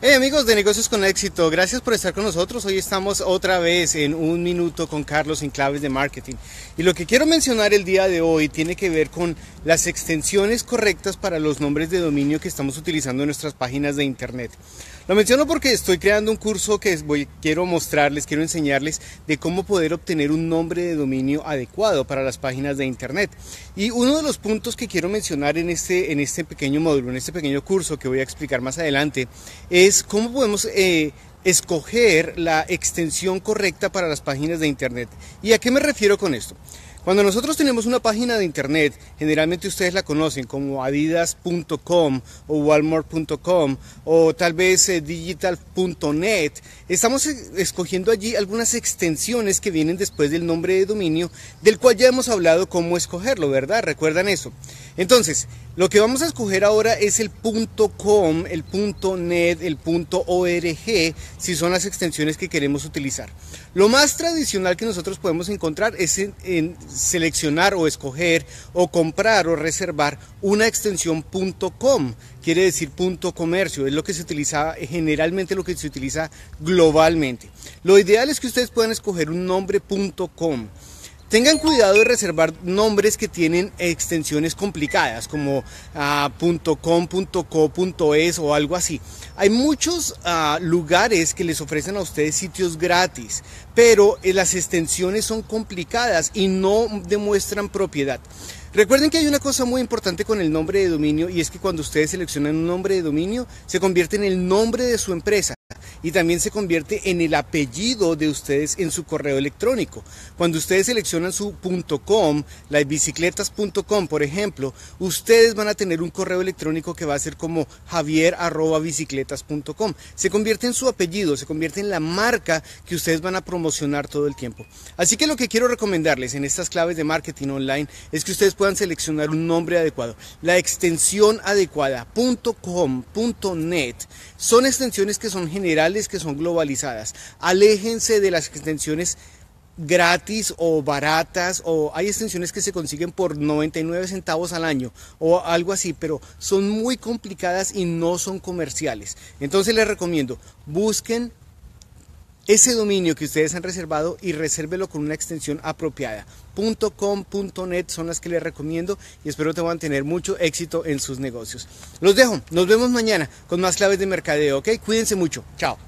Hey amigos de Negocios con Éxito, gracias por estar con nosotros. Hoy estamos otra vez en un minuto con Carlos en claves de marketing. Y lo que quiero mencionar el día de hoy tiene que ver con las extensiones correctas para los nombres de dominio que estamos utilizando en nuestras páginas de internet. Lo menciono porque estoy creando un curso que quiero mostrarles, quiero enseñarles de cómo poder obtener un nombre de dominio adecuado para las páginas de internet. Y uno de los puntos que quiero mencionar en este, en este pequeño módulo, en este pequeño curso que voy a explicar más adelante, es cómo podemos... Eh, escoger la extensión correcta para las páginas de internet. ¿Y a qué me refiero con esto? Cuando nosotros tenemos una página de internet, generalmente ustedes la conocen como adidas.com o walmart.com o tal vez eh, digital.net, estamos eh, escogiendo allí algunas extensiones que vienen después del nombre de dominio, del cual ya hemos hablado cómo escogerlo, ¿verdad? ¿Recuerdan eso? Entonces, lo que vamos a escoger ahora es el .com, el .net, el .org, si son las extensiones que queremos utilizar. Lo más tradicional que nosotros podemos encontrar es seleccionar o escoger o comprar o reservar una extensión .com, quiere decir punto .comercio, es lo que se utiliza generalmente lo que se utiliza globalmente. Lo ideal es que ustedes puedan escoger un nombre .com Tengan cuidado de reservar nombres que tienen extensiones complicadas como uh, .com, .es o algo así. Hay muchos ah, lugares que les ofrecen a ustedes sitios gratis, pero eh, las extensiones son complicadas y no demuestran propiedad. Recuerden que hay una cosa muy importante con el nombre de dominio y es que cuando ustedes seleccionan un nombre de dominio se convierte en el nombre de su empresa y también se convierte en el apellido de ustedes en su correo electrónico. Cuando ustedes seleccionan su .com, bicicletas.com, por ejemplo, ustedes van a tener un correo electrónico que va a ser como javier@bicicletas.com. Se convierte en su apellido, se convierte en la marca que ustedes van a promocionar todo el tiempo. Así que lo que quiero recomendarles en estas claves de marketing online es que ustedes puedan seleccionar un nombre adecuado, la extensión adecuada .com .net son extensiones que son generales que son globalizadas. Aléjense de las extensiones gratis o baratas o hay extensiones que se consiguen por 99 centavos al año o algo así, pero son muy complicadas y no son comerciales. Entonces les recomiendo, busquen ese dominio que ustedes han reservado y resérvelo con una extensión apropiada. .com, .net son las que les recomiendo y espero te van a tener mucho éxito en sus negocios. Los dejo, nos vemos mañana con más claves de mercadeo, ¿ok? Cuídense mucho, chao.